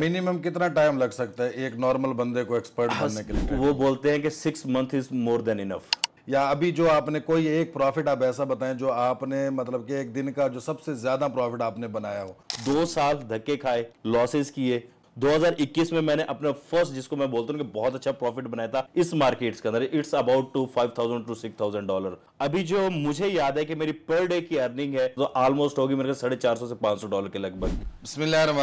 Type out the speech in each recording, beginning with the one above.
Minimum कितना time लग सकता है एक नॉर्मल बंदे को एक्सपर्ट हाँ, बनने के लिए वो बोलते हैं कि six month is more than enough या अभी जो आपने कोई एक प्रॉफिट आप ऐसा बताएं जो आपने मतलब कि एक दिन का जो सबसे ज्यादा प्रॉफिट आपने बनाया हो दो साल धक्के खाए लॉसेस किए 2021 में मैंने अपना फर्स्ट जिसको मैं बोलता हूँ कि बहुत अच्छा प्रॉफिट बनाया था इस मार्केट्स के अंदर it's about two five thousand to six thousand dollar अभी जो मुझे याद है कि मेरी पर डे की अर्निंग है तो ऑलमोस्ट होगी मेरे साढ़े चार सौ से पांच सौ डॉलर के लगभग बिस्मिल्लाम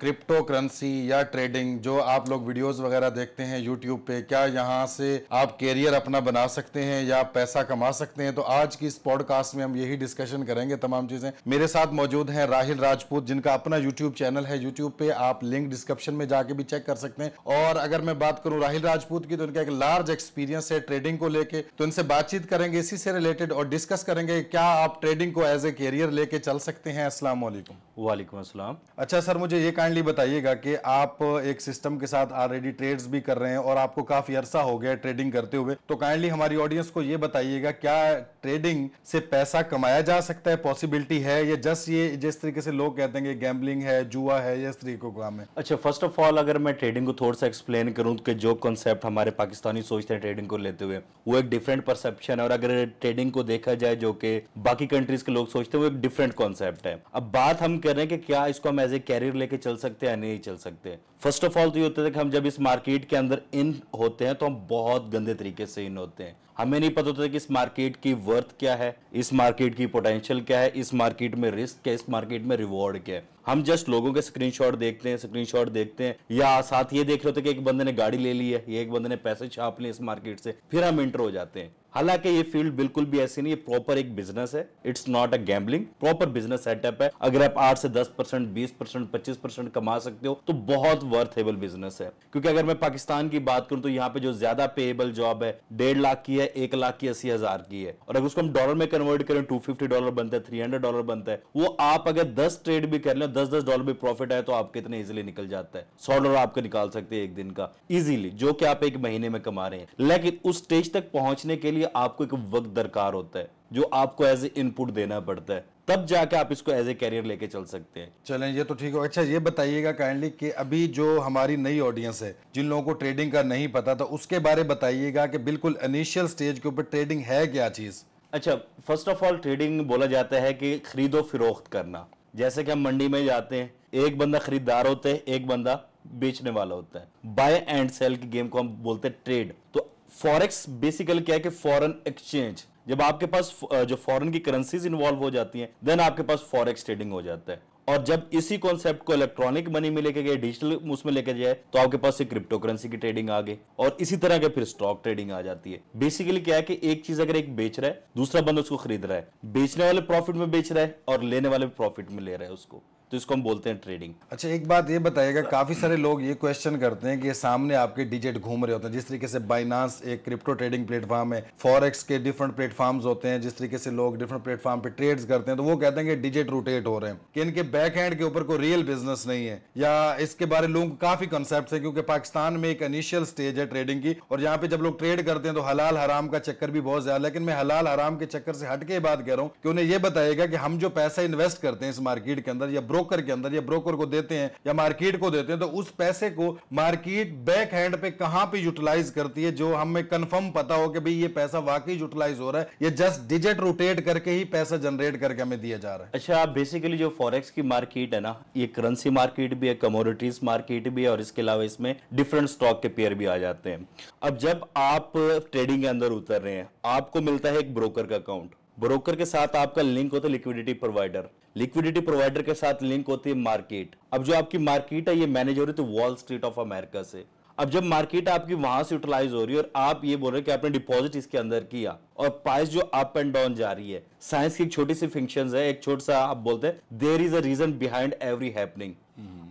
क्रिप्टो करेंसी या ट्रेडिंग जो आप लोग वीडियोज वगैरह देखते हैं यूट्यूब पे क्या यहाँ से आप कैरियर अपना बना सकते हैं या पैसा कमा सकते हैं तो आज की इस पॉडकास्ट में हम यही डिस्कशन करेंगे तमाम चीजें मेरे साथ मौजूद है राहिल राजपूत जिनका अपना यूट्यूब चैनल है यूट्यूब पे आप लिंक डिस्क्रिप्शन में जाके भी चेक कर सकते हैं और अगर मैं बात करूं राहुल राजपूत की तो इनका एक लार्ज एक्सपीरियंस है ट्रेडिंग को लेके तो इनसे बातचीत करेंगे इसी से रिलेटेड और डिस्कस करेंगे क्या आप ट्रेडिंग को एज ए कैरियर लेके चल सकते हैं असलम वालेकुम असलम अच्छा सर मुझे ये काइंडली बताइएगा कि आप एक सिस्टम के साथ ऑलरेडी ट्रेड्स भी कर रहे हैं और आपको काफी अरसा हो गया ट्रेडिंग करते हुए तो काइंडली हमारी ऑडियंस को ये बताइएगा क्या ट्रेडिंग से पैसा कमाया जा सकता है पॉसिबिलिटी है या जस्ट ये जिस तरीके से लोग कहते हैं गैम्बलिंग है जुआ है या इस तरीके प्रोग्राम में अच्छा फर्स्ट ऑफ ऑल अगर मैं ट्रेडिंग को थोड़ा सा एक्सप्लेन करूँ कि जो कॉन्सेप्ट हमारे पाकिस्तानी सोचते हैं ट्रेडिंग को लेते हुए वो एक डिफरेंट परसेप्शन है और अगर ट्रेडिंग को देखा जाए जो कि बाकी कंट्रीज के लोग सोचते हैं वो एक डिफरेंट कॉन्सेप्ट है अब बात हम कर रहे हैं कि क्या इसको हम एज ए कैरियर लेके चल सकते हैं या नहीं चल सकते फर्स्ट ऑफ ऑल तो ये होता है कि हम जब इस मार्केट के अंदर इन होते हैं तो हम बहुत गंदे तरीके से इन होते हैं हमें नहीं पता होता कि इस मार्केट की वर्थ क्या है इस मार्केट की पोटेंशियल क्या है इस मार्केट में रिस्क क्या है इस मार्केट में रिवॉर्ड क्या है हम जस्ट लोगों के स्क्रीनशॉट देखते हैं स्क्रीनशॉट देखते हैं या साथ ये देख रहे होते कि एक बंदे ने गाड़ी ले ली है ये एक बंदे ने पैसे छाप लिए इस मार्केट से फिर हम इंटर हो जाते हैं हालांकि ये फील्ड बिल्कुल भी ऐसी नहीं है प्रॉपर एक बिजनेस है it's not a gambling proper business setup है अगर आप आठ से दस परसेंट बीस परसेंट पच्चीस परसेंट कमा सकते हो तो बहुत वर्थेबल बिजनेस है क्योंकि अगर मैं पाकिस्तान की बात करूं तो यहाँ पे जो ज्यादा पेएबल जॉब है डेढ़ लाख की है एक लाख की अस्सी हजार की है और अगर उसको हम डॉलर में कन्वर्ट करें टू फिफ्टी डॉलर बनता है थ्री हंड्रेड डॉलर बनता है वो आप अगर दस ट्रेड भी कर ले दस दस डॉलर भी प्रॉफिट है तो आप कितने इजिली निकल जाता है सौ डॉलर आपका निकाल सकते हैं एक दिन का इजिली जो कि आप एक महीने में कमा रहे हैं लेकिन उस स्टेज तक पहुंचने के लिए लिए आपको एक वक्त दरकार होता है जो आपको एज ए इनपुट देना पड़ता है तब जाके आप इसको एज ए कैरियर लेके चल सकते हैं चलें ये तो ठीक हो अच्छा ये बताइएगा काइंडली कि अभी जो हमारी नई ऑडियंस है जिन लोगों को ट्रेडिंग का नहीं पता तो उसके बारे बताइएगा कि बिल्कुल इनिशियल स्टेज के ऊपर ट्रेडिंग है क्या चीज़ अच्छा फर्स्ट ऑफ ऑल ट्रेडिंग बोला जाता है कि खरीदो फरोख्त करना जैसे कि हम मंडी में जाते हैं एक बंदा खरीदार होते हैं एक बंदा बेचने वाला होता है बाय एंड सेल की गेम को हम बोलते हैं ट्रेड तो फॉरेक्स बेसिकली क्या है कि फॉरेन एक्सचेंज जब आपके पास जो फॉरेन की करेंसीज इन्वॉल्व हो जाती हैं देन आपके पास फॉरेक्स ट्रेडिंग हो जाता है और जब इसी कॉन्सेप्ट को इलेक्ट्रॉनिक मनी में लेके गए डिजिटल उसमें लेके जाए तो आपके पास एक क्रिप्टो करेंसी की ट्रेडिंग आ गई और इसी तरह के फिर स्टॉक ट्रेडिंग आ जाती है बेसिकली क्या है कि एक चीज अगर एक बेच रहा है दूसरा बंदा उसको खरीद रहा है बेचने वाले प्रॉफिट में बेच रहा है और लेने वाले प्रॉफिट में ले रहा है उसको तो इसको हम बोलते हैं ट्रेडिंग अच्छा एक बात ये बताइएगा काफ़ी सारे लोग ये क्वेश्चन करते हैं कि सामने आपके डिजिट घूम रहे होते हैं जिस तरीके से बाइनांस एक क्रिप्टो ट्रेडिंग प्लेटफॉर्म है फॉरेक्स के डिफरेंट प्लेटफॉर्म्स होते हैं जिस तरीके से लोग डिफरेंट प्लेटफॉर्म पे ट्रेड्स करते हैं तो वो कहते हैं कि डिजिट रोटेट हो रहे हैं कि इनके बैक हैंड के ऊपर कोई रियल बिजनेस नहीं है या इसके बारे में लोगों को काफ़ी कॉन्सेप्ट है क्योंकि पाकिस्तान में एक इनिशियल स्टेज है ट्रेडिंग की और यहाँ पे जब लोग ट्रेड करते हैं तो हलाल हराम का चक्कर भी बहुत ज्यादा लेकिन मैं हलाल हराम के चक्कर से हट के बात कह रहा हूँ कि उन्हें यह बताएगा कि हम जो पैसा इन्वेस्ट करते हैं इस मार्केट के अंदर या ब्रोकर के अंदर या ब्रोकर को देते हैं या मार्केट को देते हैं तो उस पैसे को मार्केट बैक हैंड पे कहां पे यूटिलाइज करती है जो हमें कंफर्म पता हो कि भाई ये पैसा वाकई यूटिलाइज हो रहा है ये जस्ट डिजिट रोटेट करके ही पैसा जनरेट करके हमें दिया जा रहा है अच्छा बेसिकली जो फॉरेक्स की मार्केट है ना ये करेंसी मार्केट भी है कमोडिटीज मार्केट भी है और इसके अलावा इसमें डिफरेंट स्टॉक के पेयर भी आ जाते हैं अब जब आप ट्रेडिंग के अंदर उतर रहे हैं आपको मिलता है एक ब्रोकर का अकाउंट ब्रोकर के साथ आपका लिंक होता है लिक्विडिटी प्रोवाइडर लिक्विडिटी प्रोवाइडर के साथ लिंक होती है मार्केट अब जो आपकी मार्केट है ये मैनेज हो रही थी तो वॉल स्ट्रीट ऑफ अमेरिका से अब जब मार्केट आपकी वहां से यूटिलाइज हो रही है और आप ये बोल रहे हैं कि आपने डिपॉजिट इसके अंदर किया और प्राइस जो अप एंड डाउन जा रही है साइंस की एक छोटी सी फंक्शन है एक छोटा सा आप बोलते हैं there is a reason behind every happening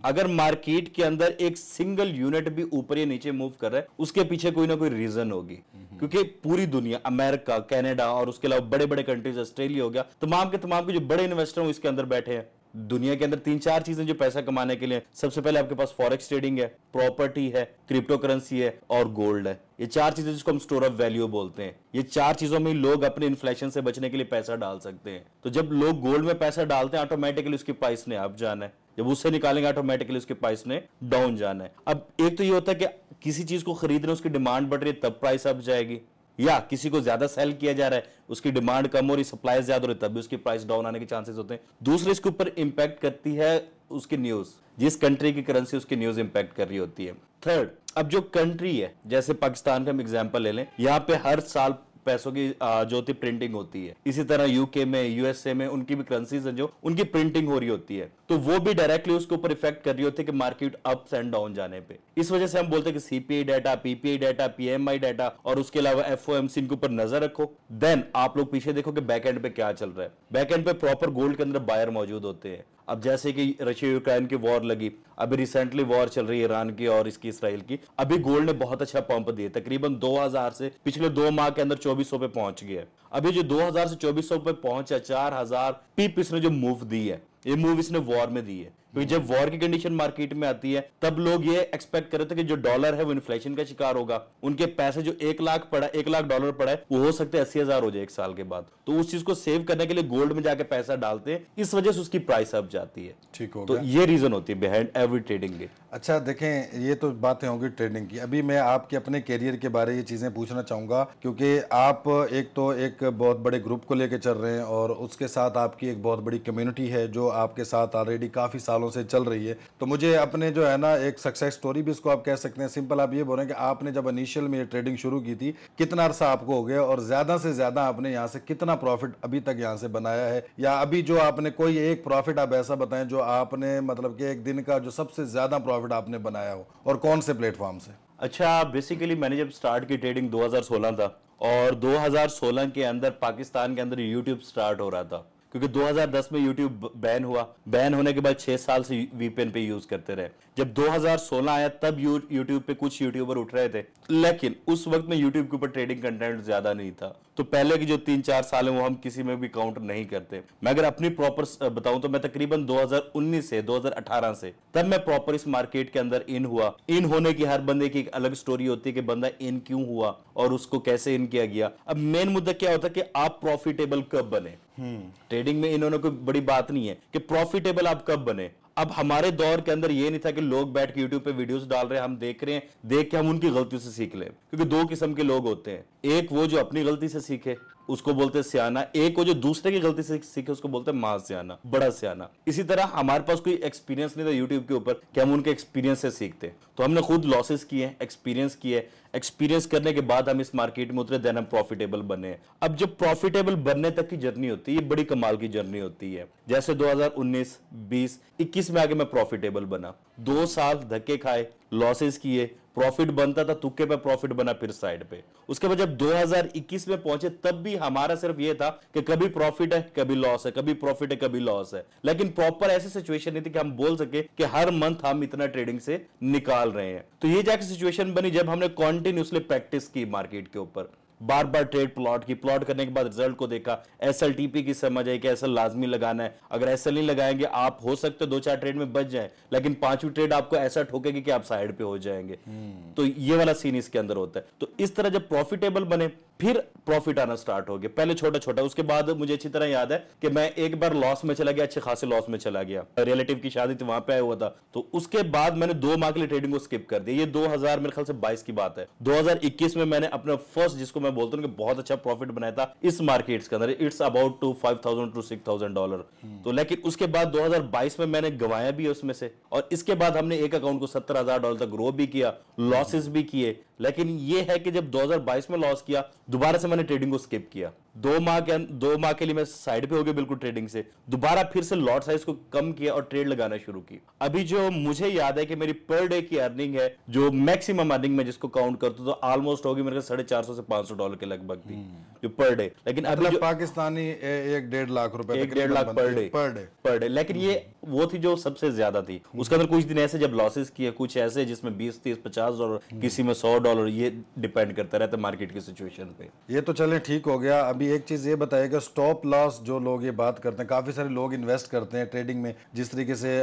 अगर मार्केट के अंदर एक सिंगल यूनिट भी ऊपर या नीचे मूव कर रहा है उसके पीछे कोई ना कोई रीजन होगी क्योंकि पूरी दुनिया अमेरिका कनाडा और उसके अलावा बड़े बड़े कंट्रीज ऑस्ट्रेलिया हो गया तमाम के तमाम के जो बड़े इन्वेस्टर हैं इसके अंदर बैठे हैं दुनिया के अंदर तीन चार चीजें जो पैसा कमाने के लिए सबसे पहले आपके पास फॉरेक्स ट्रेडिंग है प्रॉपर्टी है क्रिप्टो करेंसी है और गोल्ड है ये चार चीजें जिसको हम स्टोर ऑफ वैल्यू बोलते हैं ये चार चीजों में लोग अपने इन्फ्लेशन से बचने के लिए पैसा डाल सकते हैं तो जब लोग गोल्ड में पैसा डालते हैं ऑटोमेटिकली उसकी प्राइस ने अप जाना है जब उससे निकालेंगे ऑटोमेटिकली उसके प्राइस ने डाउन जाना है अब एक तो ये होता है कि किसी चीज को खरीदने उसकी डिमांड बढ़ रही है तब प्राइस अप जाएगी या किसी को ज्यादा सेल किया जा रहा है उसकी डिमांड कम हो रही सप्लाई ज्यादा हो रही तब भी उसकी प्राइस डाउन आने के चांसेस होते हैं दूसरे इसके ऊपर इंपैक्ट करती है उसकी न्यूज जिस कंट्री की करेंसी उसकी न्यूज इंपैक्ट कर रही होती है थर्ड अब जो कंट्री है जैसे पाकिस्तान का हम एग्जाम्पल ले लें यहाँ पे हर साल पैसों की जो होती प्रिंटिंग होती है इसी तरह यूके में यूएसए में उनकी भी करेंसीज है जो उनकी प्रिंटिंग हो रही होती है तो वो भी डायरेक्टली उसके ऊपर इफेक्ट कर रही होती है कि मार्केट अप्स एंड डाउन जाने पे इस वजह से हम बोलते हैं कि CPI data PPI data PMI data और उसके अलावा एफ एफओएमसी इनके ऊपर नजर रखो देन आप लोग पीछे देखो कि बैक एंड पे क्या चल रहा है बैक एंड पे प्रॉपर गोल्ड के अंदर बायर मौजूद होते हैं अब जैसे कि रशिया यूक्रेन की वॉर लगी अभी रिसेंटली वॉर चल रही है ईरान की और इसकी इसराइल की अभी गोल्ड ने बहुत अच्छा पंप दिया तकरीबन 2000 से पिछले दो माह के अंदर 2400 पे पहुंच गया है अभी जो 2000 से 2400 पे पहुंचा चार हजार पीप इसने जो मूव दी है ये मूव इसने वॉर में दी है क्योंकि जब वॉर की कंडीशन मार्केट में आती है तब लोग ये एक्सपेक्ट कर रहे थे कि जो डॉलर है वो इन्फ्लेशन का शिकार होगा उनके पैसे जो एक लाख पड़ा एक लाख डॉलर पड़ा है वो हो सकते अस्सी हजार हो जाए एक साल के बाद तो उस चीज को सेव करने के लिए गोल्ड में जाके पैसा डालते हैं इस वजह से उसकी प्राइस अप जाती है ठीक हो तो ये रीजन होती है बिहाइंड एवरी ट्रेडिंग अच्छा देखें ये तो बातें होंगी ट्रेडिंग की अभी मैं आपके अपने कैरियर के बारे ये चीज़ें पूछना चाहूंगा क्योंकि आप एक तो एक बहुत बड़े ग्रुप को लेकर चल रहे हैं और उसके साथ आपकी एक बहुत बड़ी कम्युनिटी है जो आपके साथ ऑलरेडी काफ़ी साल सालों से चल रही है तो मुझे अपने जो है ना एक सक्सेस स्टोरी भी इसको आप कह सकते हैं सिंपल आप ये बोल रहे हैं कि आपने जब इनिशियल में ये ट्रेडिंग शुरू की थी कितना अर्सा आपको हो गया और ज़्यादा से ज़्यादा आपने यहाँ से कितना प्रॉफिट अभी तक यहाँ से बनाया है या अभी जो आपने कोई एक प्रॉफिट आप ऐसा बताएं जो आपने मतलब कि एक दिन का जो सबसे ज़्यादा प्रॉफिट आपने बनाया हो और कौन से प्लेटफॉर्म से अच्छा बेसिकली मैंने जब स्टार्ट की ट्रेडिंग 2016 था और 2016 के अंदर पाकिस्तान के अंदर यूट्यूब स्टार्ट हो रहा था क्योंकि 2010 में यूट्यूब बैन हुआ बैन होने के बाद छह साल से वीपीएन पे यूज करते रहे जब 2016 आया तब यूट्यूब पे कुछ यूट्यूबर उठ रहे थे लेकिन उस वक्त में यूट्यूब के ऊपर ट्रेडिंग कंटेंट ज्यादा नहीं था तो पहले के जो तीन चार साल है वो हम किसी में भी काउंट नहीं करते मैं अगर अपनी प्रॉपर बताऊं तो मैं तकरीबन 2019 से 2018 से तब मैं प्रॉपर इस मार्केट के अंदर इन हुआ इन होने की हर बंदे की एक अलग स्टोरी होती है कि बंदा इन क्यों हुआ और उसको कैसे इन किया गया अब मेन मुद्दा क्या होता है कि आप प्रॉफिटेबल कब बने ट्रेडिंग में इन्होंने कोई बड़ी बात नहीं है कि प्रॉफिटेबल आप कब बने अब हमारे दौर के अंदर ये नहीं था कि लोग बैठ के यूट्यूब पे वीडियोस डाल रहे हैं हम देख रहे हैं देख के हम उनकी गलतियों से सीख लें क्योंकि दो किस्म के लोग होते हैं एक वो जो अपनी गलती से सीखे उसको बोलते सियाना एक वो जो दूसरे की गलती से सीखे उसको बोलते हैं मां सियाना बड़ा सियाना इसी तरह हमारे पास कोई एक्सपीरियंस नहीं था यूट्यूब के ऊपर कि हम उनके एक्सपीरियंस से सीखते तो हमने खुद लॉसेस किए एक्सपीरियंस किए एक्सपीरियंस करने के बाद हम इस मार्केट में उतरे देन हम प्रॉफिटेबल बने अब जब प्रॉफिटेबल बनने तक की जर्नी होती है ये बड़ी कमाल की जर्नी होती है जैसे 2019, 20, 21 में आगे मैं प्रॉफिटेबल बना दो साल धक्के खाए लॉसेस किए प्रॉफिट बनता था तुक्के पे प्रॉफिट बना फिर साइड पे उसके बाद जब 2021 में पहुंचे तब भी हमारा सिर्फ ये था कि कभी प्रॉफिट है कभी लॉस है कभी प्रॉफिट है कभी लॉस है लेकिन प्रॉपर ऐसी सिचुएशन नहीं थी कि हम बोल सके कि हर मंथ हम इतना ट्रेडिंग से निकाल रहे हैं तो ये जाकर सिचुएशन बनी जब हमने कौन कंटिन्यूसली प्रैक्टिस की मार्केट के ऊपर बार बार ट्रेड प्लॉट की प्लॉट करने के बाद रिजल्ट को देखा एस की समझ आई कि एस लाजमी लगाना है अगर एस नहीं लगाएंगे आप हो सकते दो चार ट्रेड में बच जाए लेकिन पांचवी ट्रेड आपको ऐसा ठोकेगी कि आप साइड पे हो जाएंगे हम्म। तो ये वाला सीन इसके अंदर होता है तो इस तरह जब प्रॉफिटेबल बने फिर प्रॉफिट आना स्टार्ट हो गया पहले छोटा छोटा उसके बाद मुझे अच्छी तरह याद है कि मैं एक बार लॉस में चला गया अच्छे खासे लॉस में चला गया रिलेटिव की शादी थी वहां पे आया हुआ था तो उसके बाद मैंने दो माह के लिए ट्रेडिंग को स्किप कर दिया ये 2000 मेरे ख्याल से 22 की बात है 2021 में मैंने अपना फर्स्ट जिसको मैं मैं बोलता हूँ कि बहुत अच्छा प्रॉफिट बनाया था इस मार्केट के अंदर it's about two five thousand to six thousand dollar तो लेकिन उसके बाद 2022 में मैंने गवाया भी उसमें से और इसके बाद हमने एक अकाउंट को सत्तर हजार डॉलर तक ग्रो भी किया लॉसेस भी किए लेकिन ये है कि जब 2022 में लॉस किया दोबारा से मैंने ट्रेडिंग को स्किप किया दो माह के दो माह के लिए मैं साइड पे हो गया बिल्कुल ट्रेडिंग से दोबारा फिर से लॉट साइज को कम किया और ट्रेड लगाना शुरू की अभी जो मुझे याद है कि मेरी पर डे की अर्निंग है जो मैक्सिमम अर्निंग में जिसको काउंट करता तो ऑलमोस्ट होगी मेरे साढ़े चार सौ से पांच सौ डॉलर के लगभग थी हम्म। जो पर डे लेकिन अभी मतलब पाकिस्तानी एक डेढ़ लाख रुपए एक डेढ़ lakh per day per day per day लेकिन ये हम्म। वो थी जो सबसे ज्यादा थी उसके अंदर कुछ दिन ऐसे जब लॉसेस किए कुछ ऐसे जिसमें बीस तीस पचास डॉलर हम्म। किसी में सौ डॉलर ये डिपेंड करता रहता है मार्केट की सिचुएशन पे ये तो चलें ठीक हो गया अभी एक चीज़ ये बताएगा स्टॉप लॉस जो लोग ये बात करते हैं काफ़ी सारे लोग इन्वेस्ट करते हैं ट्रेडिंग में जिस तरीके से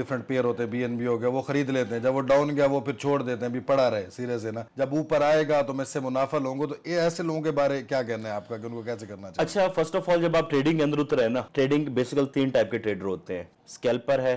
डिफरेंट पेयर होते हैं बी हो गया वो खरीद लेते हैं जब वो डाउन गया वो फिर छोड़ देते हैं अभी पड़ा रहे सिरे से ना जब ऊपर आएगा तो मैं इससे मुनाफा लूंगा तो ऐसे लोगों के बारे क्या कहना है आपका उनको कैसे करना चाहिए अच्छा फर्स्ट ऑफ ऑल जब आप ट्रेडिंग के अंदर उतर है ना ट्रेडिंग बेसिकल तीन टाइप के ट्रेडर होते हैं स्केल्पर है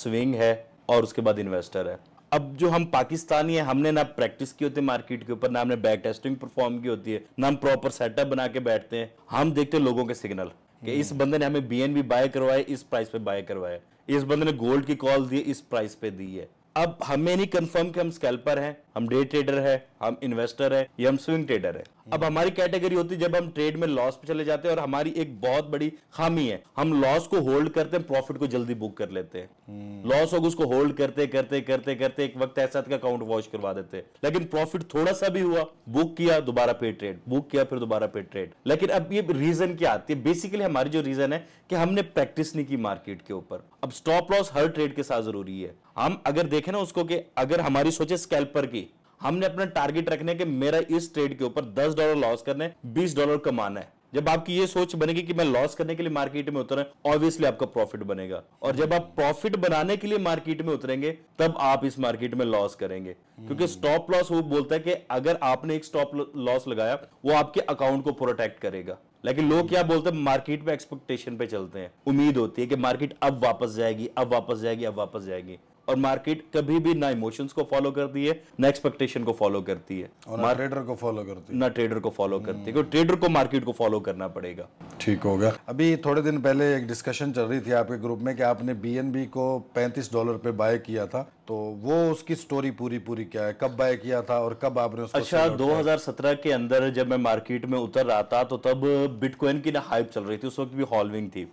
स्विंग है और उसके बाद इन्वेस्टर है अब जो हम पाकिस्तानी है हमने ना प्रैक्टिस की होती है मार्केट के ऊपर ना हमने बैक टेस्टिंग परफॉर्म की होती है ना हम प्रॉपर सेटअप बना के बैठते हैं हम देखते हैं लोगों के सिग्नल कि हम्म। इस बंदे ने हमें बीएनबी बाय करवाए इस प्राइस पे बाय करवाए इस बंदे ने गोल्ड की कॉल दी इस प्राइस पे दी है अब हमें नहीं कंफर्म कि हम स्कैल्पर हैं हम डे ट्रेडर है हम इन्वेस्टर है या हम स्विंग ट्रेडर है अब हमारी कैटेगरी होती है जब हम ट्रेड में लॉस पे चले जाते हैं और हमारी एक बहुत बड़ी खामी है हम लॉस को होल्ड करते हैं प्रॉफिट को जल्दी बुक कर लेते हैं हम्म। लॉस होगा उसको होल्ड करते करते करते करते एक वक्त ऐसा था अकाउंट वॉश करवा देते हैं लेकिन प्रॉफिट थोड़ा सा भी हुआ बुक किया दोबारा पे ट्रेड बुक किया फिर दोबारा पे ट्रेड लेकिन अब ये रीजन क्या आती है बेसिकली हमारी जो रीजन है कि हमने प्रैक्टिस नहीं की मार्केट के ऊपर अब स्टॉप लॉस हर ट्रेड के साथ जरूरी है हम अगर देखें ना उसको कि अगर हमारी सोचे स्कैल्पर की हमने अपना टारगेट रखने के मेरा इस ट्रेड के ऊपर दस डॉलर लॉस करने बीस डॉलर कमाना है जब आपकी ये सोच बनेगी कि मैं लॉस करने के लिए मार्केट में उतर ऑब्वियसली आपका प्रॉफिट बनेगा और जब आप प्रॉफिट बनाने के लिए मार्केट में उतरेंगे तब आप इस मार्केट में लॉस करेंगे क्योंकि स्टॉप hmm. लॉस वो बोलता है कि अगर आपने एक स्टॉप लॉस लगाया वो आपके अकाउंट को प्रोटेक्ट करेगा लेकिन लोग क्या बोलते हैं मार्केट में एक्सपेक्टेशन पे चलते हैं उम्मीद होती है कि मार्केट अब वापस जाएगी अब वापस जाएगी अब वापस जाएगी और मार्केट कभी भी ना इमोशंस को फॉलो करती है ना एक्सपेक्टेशन को फॉलो करती है और ना ट्रेडर को फॉलो करती है ना ट्रेडर को फॉलो हम्म। करती है ट्रेडर को मार्केट को फॉलो करना पड़ेगा ठीक होगा अभी थोड़े दिन पहले एक डिस्कशन चल रही थी आपके ग्रुप में कि आपने बी को पैंतीस डॉलर पे बाय किया था तो वो उसकी स्टोरी पूरी पूरी क्या है कब बाय किया था और कब आपने उसको अच्छा 2017 के अंदर जब मैं मार्केट में उतर रहा था तो तब बिटकॉइन की ना हाइप चल रही थी उस वक्त भी हॉलविंग थी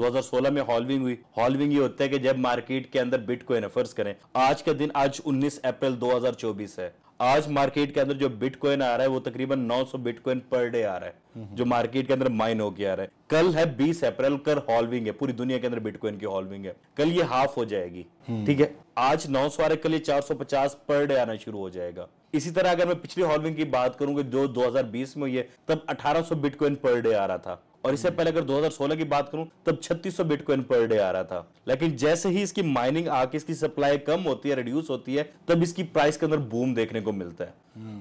2016 हम्म। में हॉलविंग हुई हॉलविंग ये होता है कि जब मार्केट के अंदर बिटकॉइन है रिसर्च करें आज का दिन आज 19 अप्रैल 2024 है आज मार्केट के अंदर जो बिटकॉइन आ रहा है वो तकरीबन 900 बिटकॉइन पर डे आ रहा है जो मार्केट के अंदर माइन हो आ रहा है कल है बीस अप्रैल कर हॉलविंग है पूरी दुनिया के अंदर बिटकॉइन की हॉलविंग है कल ये हाफ हो जाएगी हम्म। ठीक है आज नौ सौ आ कल ये चार सौ पचास पर डे आना शुरू हो जाएगा इसी तरह अगर मैं पिछली हॉलविंग की बात करूंगी जो 2020 में हुई है तब 1800 बिटकॉइन पर डे आ रहा था और इससे हम्म। पहले अगर 2016 की बात करूं तब 3600 बिटकॉइन पर डे आ रहा था लेकिन जैसे ही इसकी माइनिंग आके इसकी सप्लाई कम होती है रिड्यूस होती है तब इसकी प्राइस के अंदर बूम देखने को मिलता है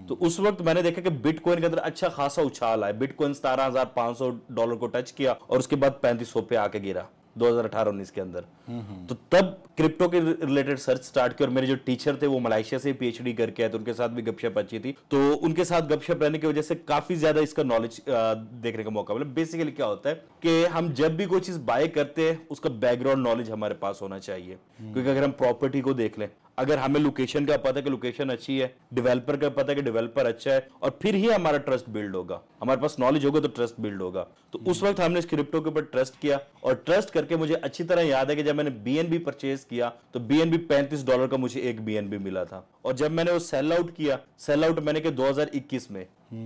तो उस वक्त मैंने देखा कि बिटकॉइन के अंदर अच्छा खासा उछाल आया बिटकॉइन सतारह हजार पांच सौ डॉलर को टच किया और उसके बाद पैंतीस सौ पे आके गिरा 2018-19 के अंदर हम्म, हम्म। तो तब क्रिप्टो के रिलेटेड सर्च स्टार्ट किया और मेरे जो टीचर थे वो मलाइशिया से पीएचडी करके आए थे उनके साथ भी गपशप अच्छी थी तो उनके साथ गपशप रहने की वजह से काफी ज्यादा इसका नॉलेज देखने का मौका मिला बेसिकली क्या होता है कि हम जब भी कोई चीज बाय करते हैं उसका बैकग्राउंड नॉलेज हमारे पास होना चाहिए हम्म। क्योंकि अगर हम प्रॉपर्टी को देख लें अगर हमें लोकेशन का पता है कि लोकेशन अच्छी है डेवलपर का पता है कि डेवलपर अच्छा है और फिर ही हमारा ट्रस्ट बिल्ड होगा हमारे पास नॉलेज होगा तो ट्रस्ट बिल्ड होगा तो उस वक्त हमने इस क्रिप्टो के ऊपर ट्रस्ट किया और ट्रस्ट करके मुझे अच्छी तरह याद है कि जब मैंने बीएनबी परचेज किया तो बीएनबी पैंतीस डॉलर का मुझे एक बीएनबी मिला था और जब मैंने वो सेल आउट किया सेल आउट मैंने के 2021 में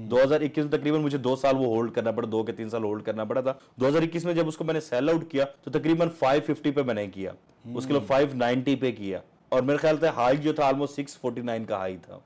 2021 हम्म। में तकरीबन मुझे दो साल वो होल्ड करना पड़ा दो के तीन साल होल्ड करना पड़ा था 2021 में जब उसको मैंने सेल आउट किया तो तकरीबन 550 पे मैंने किया उसके लिए 590 हम्म। पे किया और मेरे ख्याल से हाई जो था ऑलमोस्ट सिक्स फोर्टी नाइन का हाई था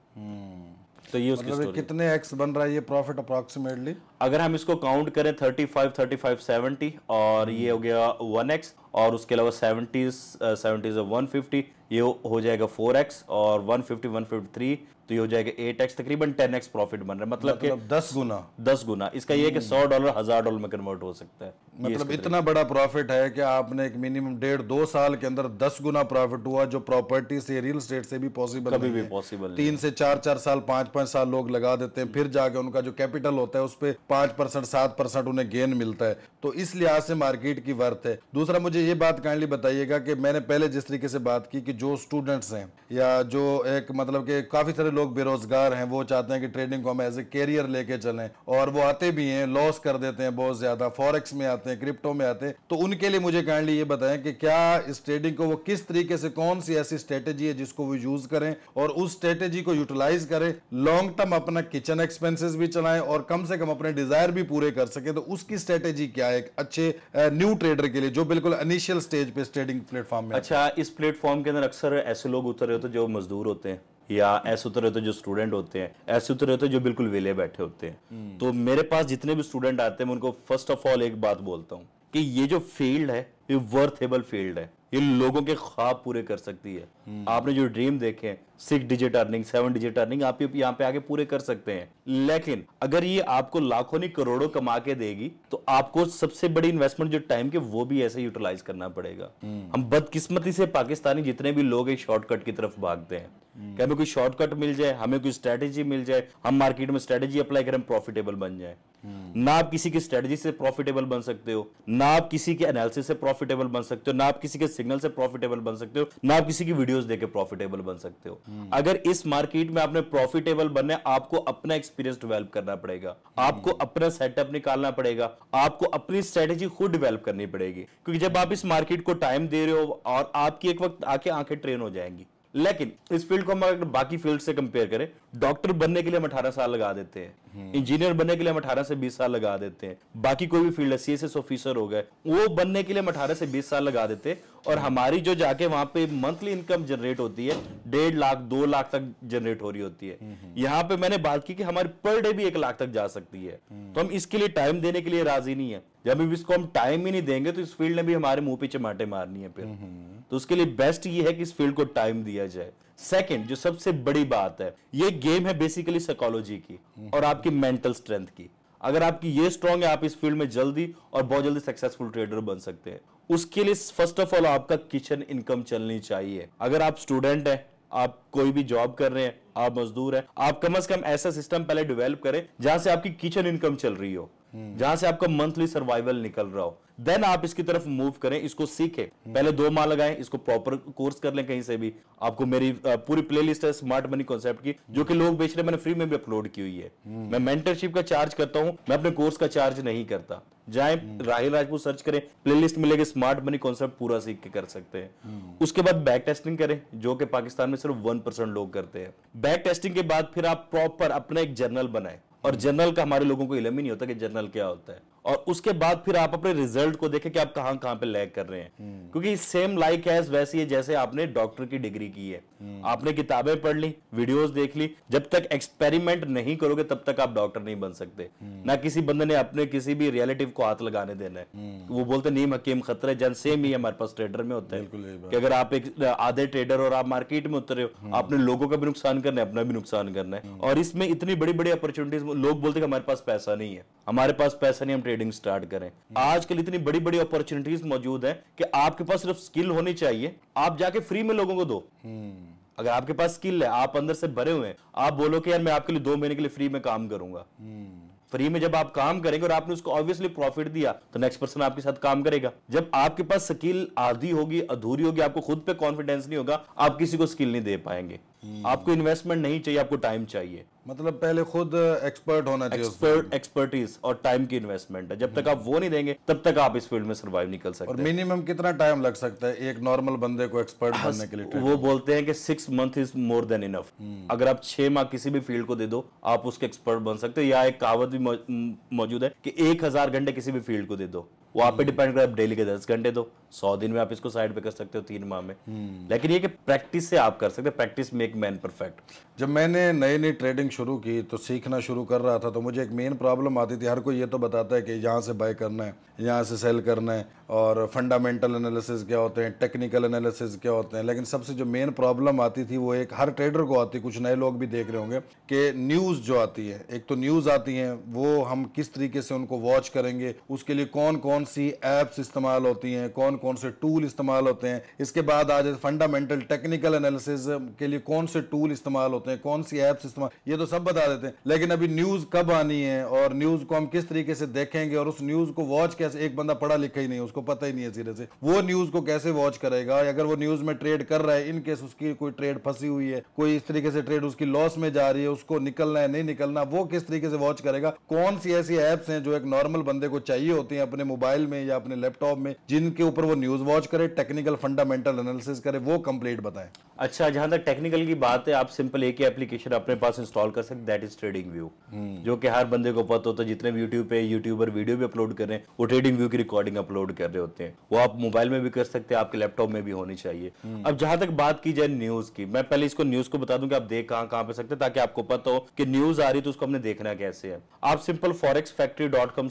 तो ये उसकी मतलब कितने एक्स बन रहा है ये प्रॉफिट अप्रोक्सीमेटली अगर हम इसको काउंट करें 35 35 70 और ये हो गया वन एक्स और उसके अलावा सेवेंटीज सेवेंटीज वन फिफ्टी ये हो जाएगा फोर एक्स और one one fifty fifty three तो ये हो जाएगा एट एक्स तकरीबन टेन एक्स प्रॉफिट बन रहा है मतलब, मतलब दस गुना दस गुना इसका ये कि सौ डॉलर हजार डॉलर में कन्वर्ट हो सकता है मतलब इतना बड़ा प्रॉफिट है कि आपने एक मिनिमम डेढ़ दो साल के अंदर दस गुना प्रॉफिट हुआ जो प्रॉपर्टी से रियल स्टेट से भी पॉसिबल कभी भी पॉसिबल तीन से चार चार साल पांच पांच साल लोग लगा देते हैं फिर जाके उनका जो कैपिटल होता है उस पर पांच परसेंट सात परसेंट उन्हें गेन मिलता है तो इस लिहाज से मार्केट की वर्थ है दूसरा मुझे ये बात काइंडली बताइएगा कि मैंने पहले जिस तरीके से बात की कि जो स्टूडेंट्स हैं या जो एक मतलब के काफी सारे लोग बेरोजगार हैं वो चाहते हैं कि ट्रेडिंग को हम एज ए कैरियर लेके चलें और वो आते भी हैं लॉस कर देते हैं बहुत ज़्यादा फॉरेक्स में आते हैं क्रिप्टो में आते हैं तो उनके लिए मुझे काइंडली ये बताएं कि क्या इस ट्रेडिंग को वो किस तरीके से कौन सी ऐसी स्ट्रेटेजी है जिसको वो यूज़ करें और उस स्ट्रेटेजी को यूटिलाइज करें लॉन्ग टर्म अपना किचन एक्सपेंसिस भी चलाएं और कम से कम अपने डिजायर भी पूरे कर सके तो उसकी स्ट्रेटेजी क्या है अच्छे न्यू ट्रेडर के लिए जो बिल्कुल इनिशियल स्टेज पे ट्रेडिंग प्लेटफॉर्म में अच्छा इस प्लेटफॉर्म के अंदर अक्सर ऐसे लोग उतर रहे होते जो मजदूर होते हैं या ऐसे तो रहते जो स्टूडेंट होते हैं ऐसे तो रहते जो बिल्कुल वेले बैठे होते हैं हम्म। तो मेरे पास जितने भी स्टूडेंट आते हैं मैं उनको फर्स्ट ऑफ ऑल एक बात बोलता हूँ कि ये जो फील्ड है ये वर्थेबल फील्ड है ये लोगों के ख्वाब पूरे कर सकती है हम्म। आपने जो ड्रीम देखे हैं six digit earning seven digit earning आप यहाँ पे आगे पूरे कर सकते हैं लेकिन अगर ये आपको लाखों नहीं करोड़ों कमा के देगी तो आपको सबसे बड़ी इन्वेस्टमेंट जो टाइम के वो भी ऐसे यूटिलाइज करना पड़ेगा हम्म। हम बदकिस्मती से पाकिस्तानी जितने भी लोग एक शॉर्टकट की तरफ भागते हैं कि हमें हम्म। कोई शॉर्टकट मिल जाए हमें कोई स्ट्रेटेजी मिल जाए हम मार्केट में स्ट्रैटेजी अप्लाई करें प्रॉफिटेबल बन जाए हम्म। ना आप किसी की स्ट्रेटजी से प्रॉफिटेबल बन सकते हो ना आप किसी के एनालिसिस से प्रॉफिटेबल बन सकते हो ना आप किसी के सिग्नल से प्रॉफिटेबल बन सकते हो ना आप किसी की वीडियोस देके प्रॉफिटेबल बन सकते हो हम्म। अगर इस मार्केट में आपने प्रॉफिटेबल बनने आपको अपना एक्सपीरियंस डेवलप करना पड़ेगा आपको अपना सेटअप निकालना पड़ेगा आपको अपनी स्ट्रेटेजी खुद डेवलप करनी पड़ेगी क्योंकि जब आप इस मार्केट को टाइम दे रहे हो और आपकी एक वक्त आके आंखें ट्रेन हो जाएंगी लेकिन इस फील्ड को हम अगर बाकी फील्ड से कंपेयर करें डॉक्टर बनने के लिए हम अठारह साल लगा देते हैं इंजीनियर हम्म। बनने के लिए हम अठारह से बीस साल लगा देते हैं बाकी कोई भी फील्ड है सीएसएस ऑफिसर हो गए वो बनने के लिए हम अठारह से बीस साल लगा देते हैं और हमारी जो जाके वहां पे मंथली इनकम जनरेट होती है डेढ़ लाख दो लाख तक जनरेट हो रही होती है हम्म, हम्म। यहाँ पे मैंने बात की कि हमारी पर डे भी एक लाख तक जा सकती है तो हम इसके लिए टाइम देने के लिए राजी नहीं है जब हम इसको हम टाइम ही नहीं देंगे तो इस फील्ड ने भी हमारे मुंह पीछे माटे मारनी है फिर हम्म, हम्म। तो उसके लिए बेस्ट ये है कि इस फील्ड को टाइम दिया जाए सेकंड जो सबसे बड़ी बात है ये गेम है बेसिकली साइकोलॉजी की हम्म। और आपकी मेंटल स्ट्रेंथ की अगर आपकी ये स्ट्रांग है आप इस फील्ड में जल्दी और बहुत जल्दी सक्सेसफुल ट्रेडर बन सकते हैं उसके लिए फर्स्ट ऑफ ऑल आपका किचन इनकम चलनी चाहिए अगर आप स्टूडेंट हैं आप कोई भी जॉब कर रहे हैं आप मजदूर हैं आप कम से कम ऐसा सिस्टम पहले डेवलप करें जहां से आपकी किचन इनकम चल रही हो जहां से आपका मंथली सर्वाइवल निकल रहा हो देन आप इसकी तरफ मूव करें इसको सीखें पहले दो माह लगाएं इसको प्रॉपर कोर्स कर लें कहीं से भी आपको मेरी पूरी प्लेलिस्ट है स्मार्ट मनी कॉन्सेप्ट की जो कि लोग बेच रहे मैंने फ्री में भी अपलोड की हुई है मैं मेंटरशिप का चार्ज करता हूं मैं अपने कोर्स का चार्ज नहीं करता जाए राहिल राजपूत सर्च करें प्लेलिस्ट मिलेगी स्मार्ट मनी कॉन्सेप्ट पूरा सीख के कर सकते हैं उसके बाद बैक टेस्टिंग करें जो कि पाकिस्तान में सिर्फ वन परसेंट लोग करते हैं बैक टेस्टिंग के बाद फिर आप प्रॉपर अपना एक जर्नल बनाए और जनरल का हमारे लोगों को इलम ही नहीं होता कि जनरल क्या होता है और उसके बाद फिर आप अपने रिजल्ट को देखें कि आप कहां कहां पे लैग कर रहे हैं हम्म। क्योंकि सेम लाइक है वैसी है जैसे आपने डॉक्टर की डिग्री की है हम्म। आपने किताबें पढ़ ली वीडियोस देख ली जब तक एक्सपेरिमेंट नहीं करोगे तब तक आप डॉक्टर नहीं बन सकते हम्म। ना किसी बंदे ने अपने किसी भी रियलिटिव को हाथ लगाने देना है वो बोलते नीम हकीम खतरे जन सेम ही हमारे पास ट्रेडर में होता है कि अगर आप एक आधे ट्रेडर और आप मार्केट में उतरे हो आपने लोगों का भी नुकसान करना है अपना भी नुकसान करना है और इसमें इतनी बड़ी बड़ी अपॉर्चुनिटीज लोग बोलते हैं हमारे पास पैसा नहीं है हमारे पास पैसा नहीं हम ट्रेडिंग स्टार्ट करें आजकल इतनी बड़ी बड़ी अपॉर्चुनिटीज मौजूद है कि आपके पास सिर्फ स्किल होनी चाहिए आप जाके फ्री में लोगों को दो हम्म। अगर आपके पास स्किल है आप अंदर से भरे हुए हैं आप बोलो कि यार मैं आपके लिए दो महीने के लिए फ्री में काम करूंगा फ्री हम्म। में जब आप काम करेंगे और आपने उसको ऑब्वियसली प्रॉफिट दिया तो नेक्स्ट पर्सन आपके साथ काम करेगा जब आपके पास स्किल आधी होगी अधूरी होगी आपको खुद पे कॉन्फिडेंस नहीं होगा आप किसी को स्किल नहीं दे पाएंगे हम्म। आपको इन्वेस्टमेंट नहीं चाहिए आपको टाइम चाहिए मतलब पहले खुद एक्सपर्ट होना एक्सपर्ट एक्सपर्टीज और टाइम की इन्वेस्टमेंट है जब तक आप वो नहीं देंगे तब तक आप इस फील्ड में सर्वाइव निकल सकते और मिनिमम कितना टाइम लग सकता है एक नॉर्मल बंदे को एक्सपर्ट हाँ, बनने के लिए वो बोलते हैं कि six month is more than enough अगर आप छह माह किसी भी फील्ड को दे दो आप उसके एक्सपर्ट बन सकते हो या एक कहावत भी मौजूद है कि एक हजार घंटे किसी भी फील्ड को दे दो वो हम्म। आप पे डिपेंड कर आप डेली के दस घंटे दो तो सौ दिन में आप इसको साइड पे कर सकते हो तीन माह में हम्म। लेकिन ये कि प्रैक्टिस से आप कर सकते प्रैक्टिस मेक मैन परफेक्ट जब मैंने नई नई ट्रेडिंग शुरू की तो सीखना शुरू कर रहा था तो मुझे एक मेन प्रॉब्लम आती थी हर कोई ये तो बताता है कि यहाँ से बाय करना है यहाँ से सेल करना है और फंडामेंटल एनालिसिस क्या होते हैं टेक्निकल एनालिसिस क्या होते हैं लेकिन सबसे जो मेन प्रॉब्लम आती थी वो एक हर ट्रेडर को आती कुछ नए लोग भी देख रहे होंगे कि न्यूज़ जो आती है एक तो न्यूज़ आती है वो हम किस तरीके से उनको वॉच करेंगे उसके लिए कौन कौन कौन सी एप्स इस्तेमाल होती हैं कौन कौन से टूल इस्तेमाल होते हैं इसके बाद आज फंडामेंटल टेक्निकल एनालिसिस के लिए कौन से टूल इस्तेमाल होते हैं कौन सी एप्स इस्तेमाल ये तो सब बता देते हैं लेकिन अभी न्यूज़ कब आनी है और न्यूज़ को हम किस तरीके से देखेंगे और उस न्यूज़ को वॉच कैसे एक बंदा पढ़ा लिखा ही नहीं उसको पता ही नहीं है सीधे से वो न्यूज़ को कैसे वॉच करेगा अगर वो न्यूज़ में ट्रेड कर रहा है इनकेस उसकी कोई ट्रेड फंसी हुई है कोई इस तरीके से ट्रेड उसकी लॉस में जा रही है उसको निकलना है नहीं निकलना वो किस तरीके से वॉच करेगा कौन सी ऐसी एप्स हैं जो एक नॉर्मल बंदे को चाहिए होती है अपने मोबाइल मोबाइल में या अपने लैपटॉप में जिनके ऊपर वो न्यूज वॉच करे टेक्निकल फंडामेंटल एनालिसिस करे वो कंप्लीट बताए अच्छा जहां तक टेक्निकल की बात है आप सिंपल एक ही एप्लीकेशन अपने पास इंस्टॉल कर सकते दैट इज ट्रेडिंग व्यू जो कि हर बंदे को पता होता है जितने भी यूट्यूब पे यूट्यूबर वीडियो भी अपलोड कर रहे हैं वो ट्रेडिंग व्यू की रिकॉर्डिंग अपलोड कर रहे होते हैं वो आप मोबाइल में भी कर सकते हैं आपके लैपटॉप में भी होनी चाहिए हम्म। अब जहां तक बात की जाए न्यूज की मैं पहले इसको न्यूज को बता दूं कि आप देख कहां कहां पे सकते हैं ताकि आपको पता हो कि न्यूज आ रही तो उसको हमने देखना कैसे है आप सिंपल फॉरेक्स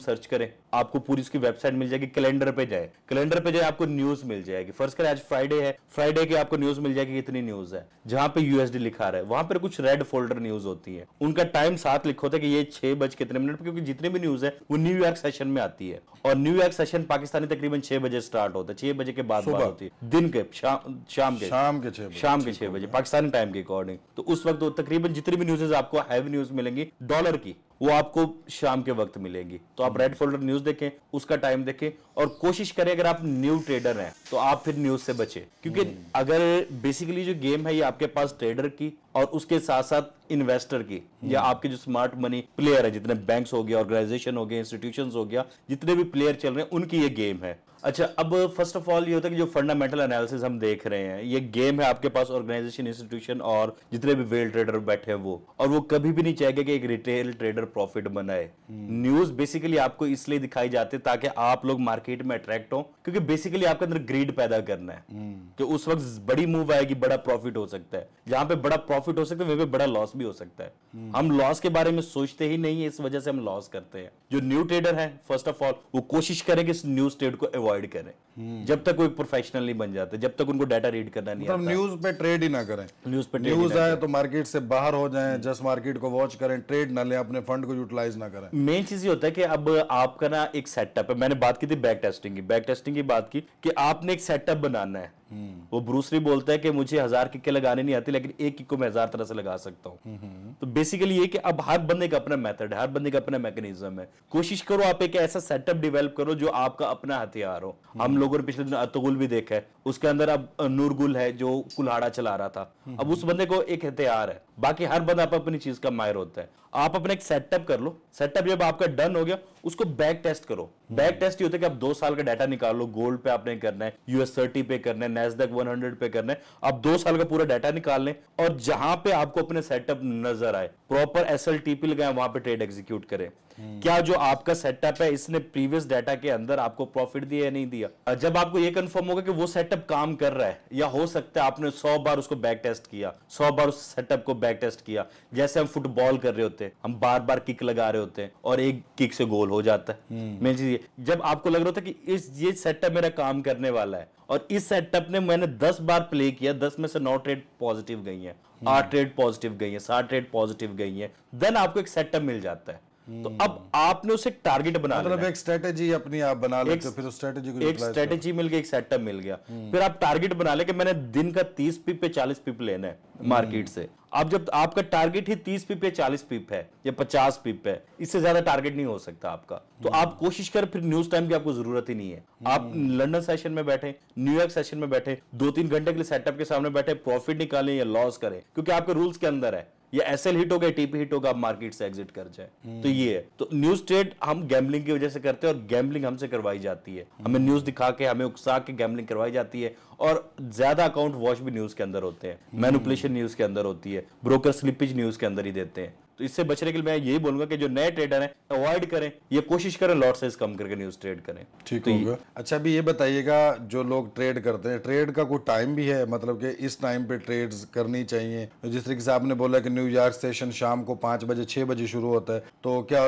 सर्च करें आपको पूरी उसकी वेबसाइट वेबसाइट मिल जाएगी कैलेंडर पे जाए कैलेंडर पे जाए आपको न्यूज मिल जाएगी फर्स्ट कर आज फ्राइडे है फ्राइडे की आपको न्यूज मिल जाएगी कितनी न्यूज है जहां पे यूएसडी लिखा रहा है वहां पर कुछ रेड फोल्डर न्यूज होती है उनका टाइम साथ लिखो था कि ये छह बज कितने मिनट क्योंकि जितनी भी न्यूज है वो न्यूयॉर्क सेशन में आती है और न्यूयॉर्क सेशन पाकिस्तानी तकरीबन छह बजे स्टार्ट होता है छह बजे के बाद होती है दिन के शाम के शाम के छह शाम के छह बजे पाकिस्तानी टाइम के अकॉर्डिंग तो उस वक्त तकरीबन जितनी भी न्यूज आपको हैवी न्यूज मिलेंगी डॉलर की वो आपको शाम के वक्त मिलेंगी तो आप रेड फोल्डर न्यूज देखें उसका टाइम देखें और कोशिश करें अगर आप न्यू ट्रेडर हैं तो आप फिर न्यूज से बचे क्योंकि हम्म। अगर बेसिकली जो गेम है ये आपके पास ट्रेडर की और उसके साथ साथ इन्वेस्टर की या हम्म। आपके जो स्मार्ट मनी प्लेयर है जितने बैंक्स हो गया ऑर्गेनाइजेशन हो गए इंस्टीट्यूशन हो गया जितने भी प्लेयर चल रहे हैं उनकी ये गेम है अच्छा अब फर्स्ट ऑफ ऑल ये होता है कि जो फंडामेंटल एनालिसिस हम देख रहे हैं ये गेम है आपके पास ऑर्गेनाइजेशन इंस्टीट्यूशन और जितने भी वेल ट्रेडर बैठे हैं वो और वो कभी भी नहीं चाहेगा कि एक रिटेल ट्रेडर प्रॉफिट बनाए न्यूज हम्म। बेसिकली आपको इसलिए दिखाई जाती है ताकि आप लोग मार्केट में अट्रैक्ट हो क्योंकि बेसिकली आपके अंदर ग्रीड पैदा करना है हम्म। कि उस वक्त बड़ी मूव आएगी बड़ा प्रॉफिट हो सकता है जहां पे बड़ा प्रॉफिट हो सकता है वे बड़ा लॉस भी हो सकता है हम लॉस के बारे में सोचते ही नहीं है इस वजह से हम लॉस करते हैं जो न्यू ट्रेडर है फर्स्ट ऑफ ऑल वो कोशिश करें कि इस न्यूज ट्रेड को अवॉइड करें हम्म। जब तक कोई प्रोफेशनल नहीं बन जाते जब तक उनको डाटा रीड करना नहीं मतलब आता न्यूज पे ट्रेड ही ना करें न्यूज पे न्यूज आए तो मार्केट से बाहर हो जाए जस्ट मार्केट को वॉच करें ट्रेड ना ले अपने फंड को यूटिलाइज ना करें मेन चीज ये होता है कि अब आपका ना एक सेटअप है मैंने बात की थी बैक टेस्टिंग की बैक टेस्टिंग की बात की कि आपने एक सेटअप बनाना है वो ब्रूसरी बोलता है कि मुझे हजार किक्के लगाने नहीं आती लेकिन एक किक्को मैं हजार तरह से लगा सकता हूँ हम्म, हम्म। तो बेसिकली ये कि अब हर बंदे का अपना मेथड है हर बंदे का अपना मैकेनिज्म है कोशिश करो आप एक ऐसा सेटअप डेवलप करो जो आपका अपना हथियार हो हम्म। हम लोगों ने पिछले दिन अतगुल भी देखा है उसके अंदर अब नूरगुल है जो कुल्हाड़ा चला रहा था अब उस बंदे को एक हथियार है बाकी हर बंदा आप अपनी चीज का माहिर होता है आप अपना एक सेटअप कर लो सेटअप जब आपका डन हो गया उसको बैक टेस्ट करो बैक टेस्ट ये होता है कि आप दो साल का डाटा निकाल लो गोल्ड पे आपने करना है यूएस थर्टी पे करना है नेसडेक 100 पे करना है आप दो साल का पूरा डाटा निकाल लें और जहां पे आपको अपने सेटअप नजर आए प्रॉपर एस एल टीपी लगाए वहां पर ट्रेड एग्जीक्यूट करें हम्म। क्या जो आपका सेटअप है इसने प्रीवियस डाटा के अंदर आपको प्रॉफिट दिया या नहीं दिया जब आपको ये कंफर्म होगा कि वो सेटअप काम कर रहा है या हो सकता है आपने सौ बार उसको बैक टेस्ट किया सौ बार उस सेटअप को बैक टेस्ट किया जैसे हम फुटबॉल कर रहे होते हैं हम बार बार किक लगा रहे होते हैं और एक किक से गोल हो जाता है हम्म। मेन चीज जब आपको लग रहा होता है कि इस ये सेटअप मेरा काम करने वाला है और इस सेटअप ने मैंने दस बार प्ले किया दस में से नौ ट्रेड पॉजिटिव गई है आठ ट्रेड हम्म। पॉजिटिव गई है सात ट्रेड पॉजिटिव गई है देन आपको एक सेटअप मिल जाता है तो अब आपने उसे टारगेट बना मतलब एक स्ट्रेटेजी अपनी आप बना लेते फिर उस स्ट्रेटेजी को एक स्ट्रेटेजी मिल गई एक सेटअप मिल गया हम्म। फिर आप टारगेट बना ले कि मैंने दिन का तीस पिप पे चालीस पिप लेना है मार्केट हम्म। से अब जब आपका टारगेट ही 30 पिप या 40 पिप है या पचास पिप है इससे ज्यादा टारगेट नहीं हो सकता आपका तो हम्म। आप कोशिश करें फिर न्यूज टाइम की आपको जरूरत ही नहीं है आप लंदन सेशन में बैठे न्यूयॉर्क सेशन में बैठे दो तीन घंटे के लिए सेटअप के सामने बैठे प्रॉफिट निकालें या लॉस करें क्योंकि आपके रूल्स के अंदर है या एस हिट होगा टीपी हिट होगा मार्केट से एग्जिट कर जाए हम्म। तो ये है तो न्यूज ट्रेड हम गैम्बलिंग की वजह से करते हैं और गैम्बलिंग हमसे करवाई जाती है हमें न्यूज हम्म। दिखा के हमें उकसा के गैम्बलिंग करवाई जाती है और ज्यादा अकाउंट वॉश भी न्यूज के अंदर होते हैं मैनुपुलेशन हम्म। न्यूज के अंदर होती है ब्रोकर स्लिपेज न्यूज के अंदर ही देते हैं तो इससे बचने के लिए मैं यही बोलूंगा कि जो नए ट्रेडर हैं अवॉइड करें या कोशिश करें लॉट साइज कम करके न्यूज ट्रेड करें ठीक तो होगा अच्छा अभी ये बताइएगा जो लोग ट्रेड करते हैं ट्रेड का कोई टाइम भी है मतलब कि इस टाइम पे ट्रेड करनी चाहिए जिस तरीके से आपने बोला कि न्यूयॉर्क सेशन शाम को पाँच बजे छः बजे शुरू होता है तो क्या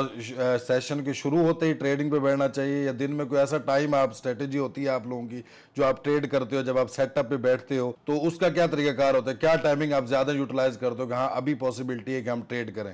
सेशन के शुरू होते ही ट्रेडिंग पे बैठना चाहिए या दिन में कोई ऐसा टाइम आप स्ट्रेटेजी होती है आप लोगों की जो आप ट्रेड करते हो जब आप सेटअप पे बैठते हो तो उसका क्या तरीकाकार होता है क्या टाइमिंग आप ज़्यादा यूटिलाइज करते हो कि हाँ अभी पॉसिबिलिटी है कि हम ट्रेड करें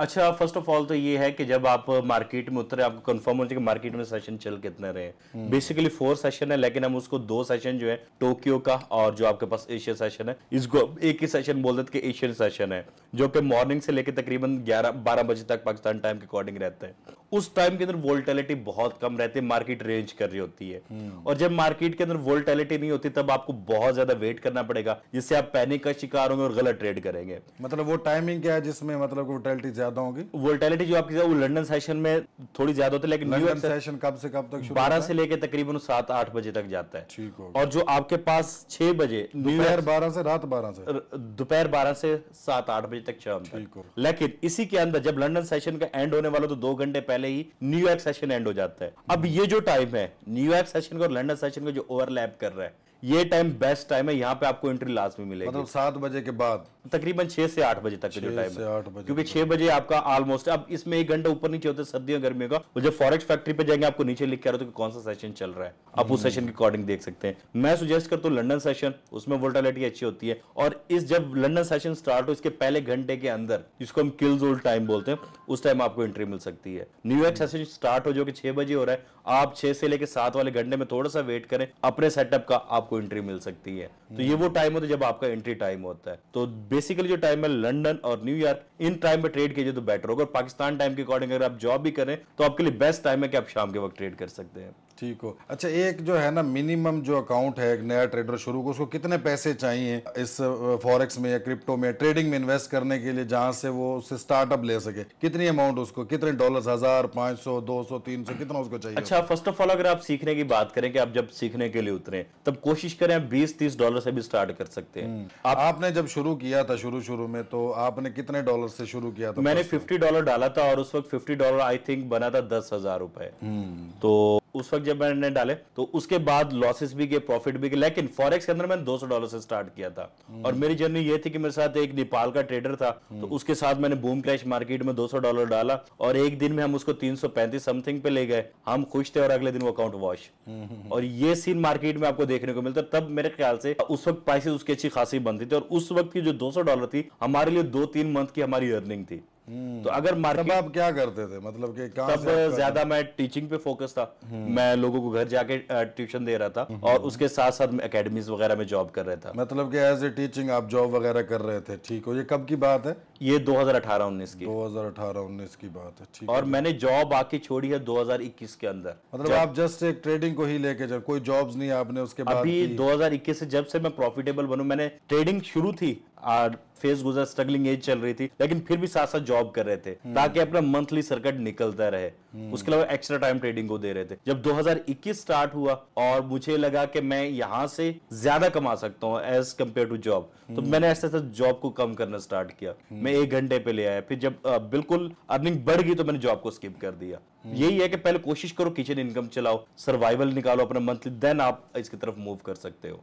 अच्छा फर्स्ट ऑफ ऑल तो ये है कि जब आप मार्केट में उतरे आपको कंफर्म हो जाए कि मार्केट में सेशन चल कितने रहे बेसिकली फोर सेशन है लेकिन हम उसको दो सेशन जो है टोक्यो का और जो आपके पास एशिया सेशन है इसको एक ही सेशन बोल देते एशियन सेशन है जो कि मॉर्निंग से लेकर तकरीबन ग्यारह बारह बजे तक पाकिस्तान टाइम के अकॉर्डिंग रहते हैं उस टाइम के अंदर वोल्टेलिटी बहुत कम रहती है मार्केट रेंज कर रही होती है हम्म। और जब मार्केट के अंदर वोल्टेलिटी नहीं होती तब आपको बहुत ज्यादा वेट करना पड़ेगा जिससे आप पैनिक का शिकार होंगे और गलत ट्रेड करेंगे मतलब वो टाइमिंग क्या है जिसमें मतलब वोल्टेलिटी ज्यादा ज्यादा होगी वोल्टेलिटी जो आपकी वो लंडन सेशन में थोड़ी ज्यादा होती है लेकिन न्यूयॉर्क सेशन कब से कब तक बारह से लेकर तकरीबन सात आठ बजे तक जाता है ठीक हो और जो आपके पास छह बजे दोपहर बारह से रात बारह से दोपहर बारह से सात आठ बजे तक शाम ठीक लेकिन इसी के अंदर जब लंडन सेशन का एंड होने वाला तो दो घंटे पहले ही न्यूयॉर्क सेशन एंड हो जाता है अब ये जो टाइम है न्यूयॉर्क सेशन का और लंडन सेशन का जो ओवरलैप कर रहा है ये टाइम बेस्ट टाइम है यहाँ पे आपको एंट्री लास्ट में मिलेगी मतलब सात बजे के बाद तकरीबन छह से आठ बजे तक जो टाइम है क्योंकि छह बजे आपका ऑलमोस्ट अब इसमें एक घंटा ऊपर नीचे होता है सर्दियों गर्मियों का जब फॉरेक्स फैक्ट्री पे जाएंगे आपको नीचे लिख के आ रहा हो कौन सा सेशन चल रहा है आप उस सेशन के अकॉर्डिंग देख सकते हैं मैं सुजेस्ट करता हूँ लंडन सेशन उसमें वोल्टालिटी अच्छी होती है और इस जब लंडन सेशन स्टार्ट हो इसके पहले घंटे के अंदर जिसको हम किल्स ओल्ड टाइम बोलते हैं उस टाइम आपको एंट्री मिल सकती है न्यूयॉर्क सेशन स्टार्ट हो जो कि छह बजे हो रहा है आप छह से लेकर सात वाले घंटे में थोड़ा सा वेट करें अपने सेटअप का आपको एंट्री मिल सकती है तो ये वो टाइम होता है जब आपका एंट्री टाइम होता है तो बेसिकली जो टाइम है लंडन और न्यूयॉर्क इन टाइम में ट्रेड कीजिए तो बेटर होगा और पाकिस्तान टाइम के अकॉर्डिंग अगर आप जॉब भी करें तो आपके लिए बेस्ट टाइम है कि आप शाम के वक्त ट्रेड कर सकते हैं ठीक हो अच्छा एक जो है ना मिनिमम जो अकाउंट है एक नया ट्रेडर शुरू को उसको कितने पैसे चाहिए इस फॉरेक्स में या क्रिप्टो में ट्रेडिंग में इन्वेस्ट करने के लिए जहाँ से वो उससे स्टार्टअप ले सके कितनी अमाउंट उसको कितने डॉलर हजार पाँच सौ दो सौ तीन सौ कितना उसको चाहिए अच्छा फर्स्ट ऑफ ऑल अगर आप सीखने की बात करें कि आप जब सीखने के लिए उतरे तब कोशिश करें आप बीस तीस डॉलर से भी स्टार्ट कर सकते हैं हम्म। आप, आपने जब शुरू किया था शुरू शुरू में तो आपने कितने डॉलर से शुरू किया था मैंने फिफ्टी डॉलर डाला था और उस वक्त फिफ्टी डॉलर आई थिंक बना था दस हजार रुपए हम्म। तो उस वक्त जब मैंने डाले तो उसके बाद लॉसेस भी गए प्रॉफिट भी गए लेकिन फॉरेक्स के अंदर मैंने 200 डॉलर से स्टार्ट किया था हम्म। और मेरी जर्नी ये थी कि मेरे साथ एक नेपाल का ट्रेडर था तो हम्म। उसके साथ मैंने बूम क्रैश मार्केट में 200 डॉलर डाला और एक दिन में हम उसको 335 समथिंग पे ले गए हम खुश थे और अगले दिन वो अकाउंट वॉश हम्म। और ये सीन मार्केट में आपको देखने को मिलता तब मेरे ख्याल से उस वक्त प्राइसेस उसकी अच्छी खासी बनती थी तो और उस वक्त की जो 200 डॉलर थी हमारे लिए दो तीन मंथ की हमारी अर्निंग थी तो अगर मार्केट आप क्या करते थे मतलब कि तब ज्यादा मैं टीचिंग पे फोकस था हम्म। मैं लोगों को घर जाके ट्यूशन दे रहा था हम्म। और उसके साथ साथ मैं अकेडमीज वगैरह में जॉब कर रहा था मतलब कि एज ए टीचिंग आप जॉब वगैरह कर रहे थे ठीक हो ये कब की बात है ये 2018-19 की 2018-19 की बात है ठीक और मैंने जॉब आके छोड़ी है 2021 के अंदर मतलब आप जस्ट एक ट्रेडिंग को ही लेके जब कोई जॉब्स नहीं आपने उसके बाद अभी 2021 से जब से मैं प्रॉफिटेबल बनू मैंने ट्रेडिंग शुरू थी आर फेस गुजर स्ट्रगलिंग एज चल रही थी लेकिन फिर भी साथ साथ जॉब कर रहे थे हम्म। ताकि अपना मंथली सर्कट निकलता रहे हम्म। उसके अलावा एक्स्ट्रा टाइम ट्रेडिंग को दे रहे थे जब 2021 स्टार्ट हुआ और मुझे लगा कि मैं यहाँ से ज्यादा कमा सकता हूँ एज कम्पेयर टू जॉब तो हम्म। मैंने ऐसे ऐसे जॉब को कम करना स्टार्ट किया मैं एक घंटे पे ले आया फिर जब बिल्कुल अर्निंग बढ़ गई तो मैंने जॉब को स्किप कर दिया यही है कि पहले कोशिश करो किचन इनकम चलाओ सर्वाइवल निकालो अपना मंथली देन आप इसकी तरफ मूव कर सकते हो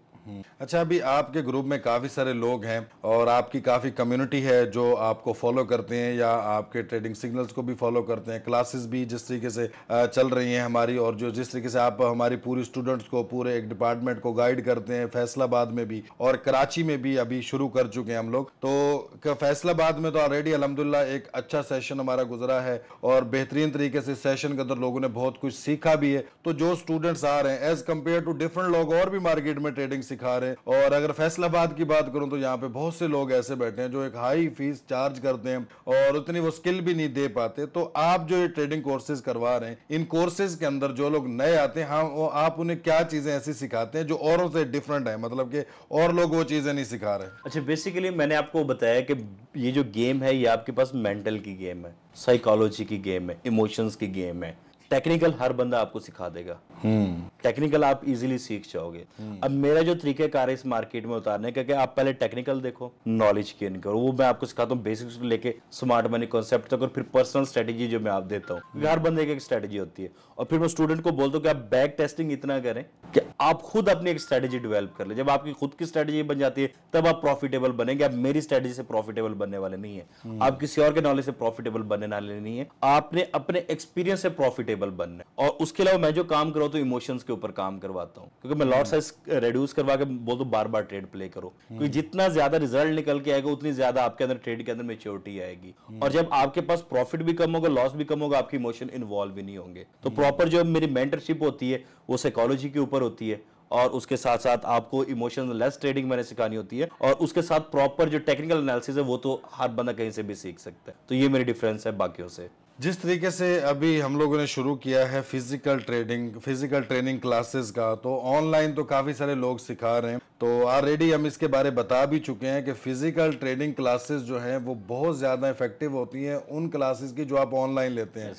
अच्छा अभी आपके ग्रुप में काफ़ी सारे लोग हैं और आपकी काफ़ी कम्युनिटी है जो आपको फॉलो करते हैं या आपके ट्रेडिंग सिग्नल्स को भी फॉलो करते हैं क्लासेस भी जिस तरीके से चल रही हैं हमारी और जो जिस तरीके से आप हमारी पूरी स्टूडेंट्स को पूरे एक डिपार्टमेंट को गाइड करते हैं फैसलाबाद में भी और कराची में भी अभी शुरू कर चुके हैं हम लोग तो फैसलाबाद में तो ऑलरेडी अलहमदुल्ला एक अच्छा सेशन हमारा गुजरा है और बेहतरीन तरीके से सेशन के अंदर लोगों ने बहुत कुछ सीखा भी है तो जो स्टूडेंट्स आ रहे हैं एज कम्पेयर टू डिफरेंट लोग और भी मार्केट में ट्रेडिंग सिखा रहे हैं और अगर फैसलाबाद की बात करूं तो यहाँ पे बहुत से लोग ऐसे बैठे हैं जो एक हाई फीस चार्ज करते हैं और उतनी वो स्किल भी नहीं दे पाते तो आप जो ये ट्रेडिंग कोर्सेज करवा रहे हैं इन कोर्सेज के अंदर जो लोग नए आते हैं हाँ वो आप उन्हें क्या चीजें ऐसी सिखाते हैं जो औरों से डिफरेंट है मतलब कि और लोग वो चीजें नहीं सिखा रहे अच्छा बेसिकली मैंने आपको बताया कि ये जो गेम है ये आपके पास मेंटल की गेम है साइकोलॉजी की गेम है इमोशंस की गेम है टेक्निकल हर बंदा आपको सिखा देगा टेक्निकल हम्म। आप इजीली सीख जाओगे हम्म। अब मेरा जो तरीके है इस मार्केट में उतारने का कि आप पहले टेक्निकल देखो नॉलेज गेन करो वो मैं आपको सिखाता हूँ बेसिक्स को लेके स्मार्ट मनी कॉन्सेप्ट तक और फिर पर्सनल स्ट्रेटेजी जो मैं आप देता हूँ हम्म। हर बंदे की एक स्ट्रेटेजी होती है और फिर मैं स्टूडेंट को बोलता हूँ कि आप बैक टेस्टिंग इतना करें कि आप खुद अपनी एक स्ट्रेटेजी डेवलप कर ले जब आपकी खुद की स्ट्रेटेजी बन जाती है तब आप प्रॉफिटेबल बनेंगे आप मेरी स्ट्रेटेजी से प्रॉफिटेबल बनने वाले नहीं है आप किसी और के नॉलेज से प्रॉफिटेबल बनने वाले नहीं है आपने अपने एक्सपीरियंस से प्रॉफिटेबल कंफर्टेबल बनने और उसके अलावा मैं जो काम करवा तो इमोशंस के ऊपर काम करवाता हूँ क्योंकि मैं लॉट साइज रिड्यूस करवा के बोलता हूँ बार बार ट्रेड प्ले करो क्योंकि हम्म। जितना ज्यादा रिजल्ट निकल के आएगा उतनी ज्यादा आपके अंदर ट्रेड के अंदर मेच्योरिटी आएगी हम्म। और जब आपके पास प्रॉफिट भी कम होगा लॉस भी कम होगा आपकी इमोशन इन्वॉल्व भी नहीं होंगे तो प्रॉपर हम्म। जो मेरी मेंटरशिप होती है वो साइकोलॉजी के ऊपर होती है और उसके साथ साथ आपको इमोशन लेस ट्रेडिंग मैंने सिखानी होती है और उसके साथ प्रॉपर जो टेक्निकल एनालिसिस है वो तो हर बंदा कहीं से भी सीख सकता है तो ये मेरी डिफरेंस है बाकियों से जिस तरीके से अभी हम लोगों ने शुरू किया है physical trading physical training classes का तो ऑनलाइन तो काफ़ी सारे लोग सिखा रहे हैं तो ऑलरेडी हम इसके बारे बता भी चुके हैं कि फ़िज़िकल ट्रेडिंग क्लासेस जो हैं वो बहुत ज़्यादा इफेक्टिव होती हैं उन क्लासेस की जो आप ऑनलाइन लेते हैं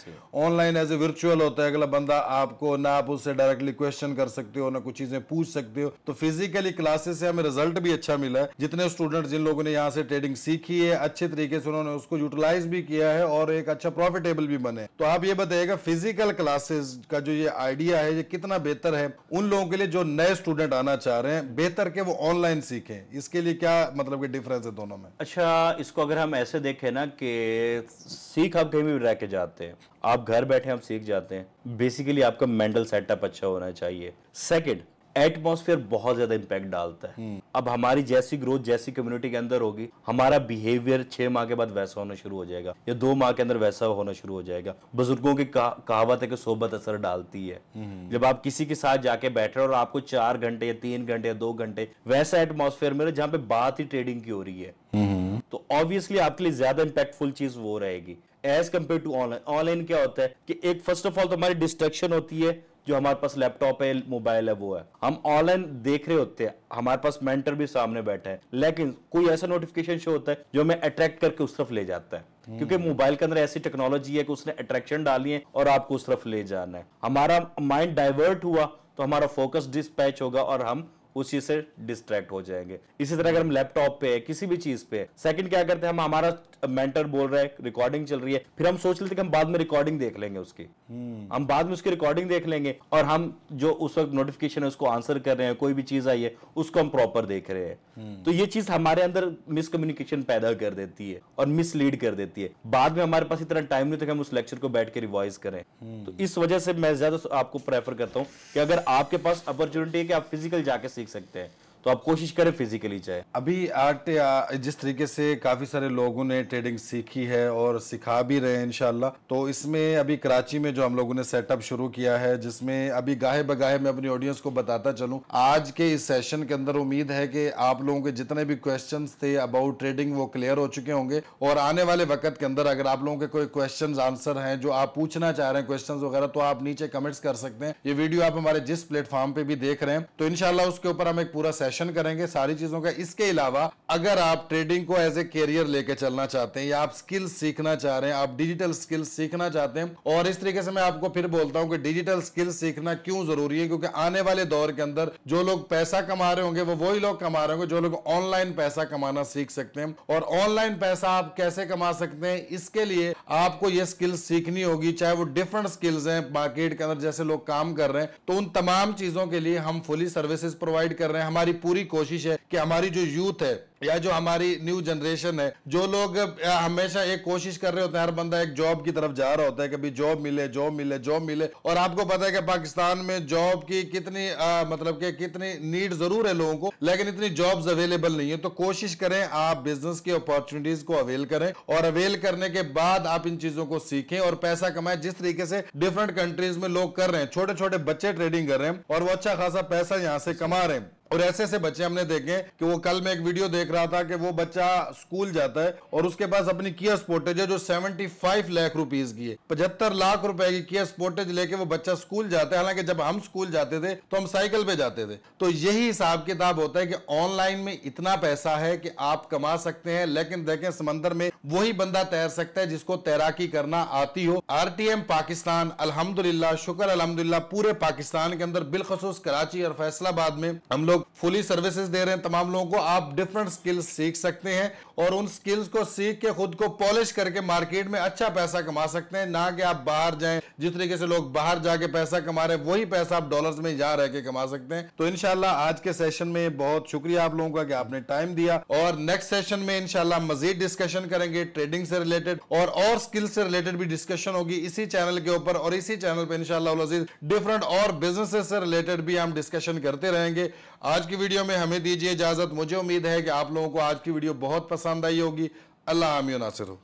ऑनलाइन एज ए वर्चुअल होता है अगला बंदा आपको ना आप उससे डायरेक्टली क्वेश्चन कर सकते हो ना कुछ चीज़ें पूछ सकते हो तो फिजिकली क्लासेस से हमें रिजल्ट भी अच्छा मिला है जितने स्टूडेंट जिन लोगों ने यहाँ से ट्रेडिंग सीखी है अच्छे तरीके से उन्होंने उसको यूटिलाइज भी किया है और एक अच्छा प्रॉफिटेबल भी बने तो आप ये बताइएगा फिजिकल क्लासेस का जो ये आइडिया है ये कितना बेहतर है उन लोगों के लिए जो नए स्टूडेंट आना चाह रहे हैं बेहतर करके वो ऑनलाइन सीखें इसके लिए क्या मतलब कि डिफरेंस है दोनों में अच्छा इसको अगर हम ऐसे देखें ना कि सीख आप कहीं भी रह के जाते हैं आप घर बैठे हम सीख जाते हैं बेसिकली आपका मेंटल सेटअप अच्छा होना चाहिए सेकेंड एटमोसफेयर बहुत ज्यादा इम्पैक्ट डालता है अब हमारी जैसी ग्रोथ जैसी कम्युनिटी के अंदर होगी हमारा बिहेवियर छह माह के बाद वैसा होना शुरू हो जाएगा या दो माह के अंदर वैसा होना शुरू हो जाएगा बुजुर्गों की कहावत है कि सोबत असर डालती है हम्म। जब आप किसी के साथ जाके बैठे और आपको चार घंटे या तीन घंटे या दो घंटे वैसा एटमोसफेयर मिले जहाँ पे बात ही ट्रेडिंग की हो रही है हम्म। तो ऑब्वियसली आपके लिए ज्यादा इम्पैक्टफुल चीज वो रहेगी as compare to online online क्या होता है कि एक फर्स्ट ऑफ ऑल तो हमारी डिस्ट्रक्शन होती है जो हमारे पास लैपटॉप है मोबाइल है वो है हम ऑनलाइन देख रहे होते हैं हमारे पास मेंटर भी सामने बैठे हैं लेकिन कोई ऐसा नोटिफिकेशन शो होता है जो हमें अट्रैक्ट करके उस तरफ ले जाता है हम्म। क्योंकि मोबाइल के अंदर ऐसी टेक्नोलॉजी है कि उसने अट्रैक्शन डाली है और आपको उस तरफ ले जाना है हमारा माइंड डाइवर्ट हुआ तो हमारा फोकस डिस्पैच होगा और हम उस चीज से डिस्ट्रैक्ट हो जाएंगे इसी तरह अगर हम लैपटॉप पे है किसी भी चीज पे सेकंड क्या करते हैं हम हमारा मेंटर बोल रहा है रिकॉर्डिंग चल रही है फिर हम सोच लेते हैं कि हम बाद में रिकॉर्डिंग देख लेंगे उसकी हम्म। हम बाद में उसकी रिकॉर्डिंग देख लेंगे और हम जो उस वक्त नोटिफिकेशन है उसको आंसर कर रहे हैं कोई भी चीज आई है उसको हम प्रॉपर देख रहे हैं हम्म। तो ये चीज हमारे अंदर मिसकम्युनिकेशन पैदा कर देती है और मिसलीड कर देती है बाद में हमारे पास इतना टाइम नहीं था कि हम उस लेक्चर को बैठ के रिवाइज करें हम्म। तो इस वजह से मैं ज्यादा आपको प्रेफर करता हूँ कि अगर आपके पास अपॉर्चुनिटी है कि आप फिजिकल जाके सीख सकते हैं तो आप कोशिश करें फिजिकली जाए अभी आर्ट जिस तरीके से काफ़ी सारे लोगों ने ट्रेडिंग सीखी है और सिखा भी रहे हैं इनशाला तो इसमें अभी कराची में जो हम लोगों ने सेटअप शुरू किया है जिसमें अभी गाहे बगाहे मैं अपनी ऑडियंस को बताता चलूं आज के इस सेशन के अंदर उम्मीद है कि आप लोगों के जितने भी क्वेश्चन थे अबाउट ट्रेडिंग वो क्लियर हो चुके होंगे और आने वाले वक्त के अंदर अगर आप लोगों के कोई क्वेश्चन आंसर है जो आप पूछना चाह रहे हैं क्वेश्चन वगैरह तो आप नीचे कमेंट्स कर सकते हैं ये वीडियो आप हमारे जिस प्लेटफॉर्म पे भी देख रहे हैं तो इनशाला उसके ऊपर हम एक पूरा सेशन करेंगे सारी चीजों का इसके अलावा अगर आप ट्रेडिंग को एज ए कैरियर लेके चलना चाहते हैं या आप स्किल सीखना चाह रहे हैं आप डिजिटल स्किल सीखना चाहते हैं और इस तरीके से मैं आपको फिर बोलता हूं कि डिजिटल स्किल सीखना क्यों जरूरी है क्योंकि आने वाले दौर के अंदर जो लोग पैसा कमा रहे होंगे वो वही लोग कमा रहे होंगे जो लोग ऑनलाइन पैसा कमाना सीख सकते हैं और ऑनलाइन पैसा आप कैसे कमा सकते हैं इसके लिए आपको ये स्किल सीखनी होगी चाहे वो डिफरेंट स्किल्स हैं मार्केट के अंदर जैसे लोग काम कर रहे हैं तो उन तमाम चीजों के लिए हम फुली सर्विसेज प्रोवाइड कर रहे हैं हमारी हमारी पूरी कोशिश है कि हमारी जो यूथ है या जो हमारी न्यू जनरेशन है जो लोग हमेशा एक कोशिश कर रहे होते हैं हर बंदा एक जॉब की तरफ जा रहा होता है कभी जॉब मिले जॉब मिले जॉब मिले और आपको पता है कि पाकिस्तान में जॉब की कितनी आ, मतलब कि कितनी नीड जरूर है लोगों को लेकिन इतनी जॉब्स अवेलेबल नहीं है तो कोशिश करें आप बिजनेस की अपॉर्चुनिटीज को अवेल करें और अवेल करने के बाद आप इन चीजों को सीखें और पैसा कमाएं जिस तरीके से डिफरेंट कंट्रीज में लोग कर रहे हैं छोटे छोटे बच्चे ट्रेडिंग कर रहे हैं और वो अच्छा खासा पैसा यहाँ से कमा रहे हैं और ऐसे ऐसे बच्चे हमने देखे कि वो कल में एक वीडियो देख रहा था कि वो बच्चा स्कूल जाता है और उसके पास अपनी किया स्पोर्टेज है जो 75 लाख रुपीस की है पचहत्तर लाख रुपए की किया स्पोर्टेज लेके वो बच्चा स्कूल जाता है हालांकि जब हम स्कूल जाते थे तो हम साइकिल पे जाते थे तो यही हिसाब किताब होता है कि ऑनलाइन में इतना पैसा है कि आप कमा सकते हैं लेकिन देखें समंदर में वही बंदा तैर सकता है जिसको तैराकी करना आती हो आरटीएम पाकिस्तान अलहमदुल्ला शुक्र अलहमदुल्ला पूरे पाकिस्तान के अंदर बिलखसूस कराची और फैसलाबाद में हम लोग लोग फुली सर्विसेज दे रहे हैं तमाम लोगों को आप डिफरेंट स्किल्स सीख सकते हैं और उन स्किल्स को सीख के खुद को पॉलिश करके मार्केट में अच्छा पैसा कमा सकते हैं ना कि आप बाहर जाएं जिस तरीके से लोग बाहर जाके पैसा कमा रहे हैं वही पैसा आप डॉलर्स में यहाँ रह के कमा सकते हैं तो इनशाला आज के सेशन में बहुत शुक्रिया आप लोगों का कि आपने टाइम दिया और नेक्स्ट सेशन में इनशाला मजीद डिस्कशन करेंगे ट्रेडिंग से रिलेटेड और और स्किल से रिलेटेड भी डिस्कशन होगी इसी चैनल के ऊपर और इसी चैनल पर इनशाला डिफरेंट और बिजनेस से रिलेटेड भी हम डिस्कशन करते रहेंगे आज की वीडियो में हमें दीजिए इजाज़त मुझे उम्मीद है कि आप लोगों को आज की वीडियो बहुत पसंद आई होगी अल्लाह हामियो नासिर हो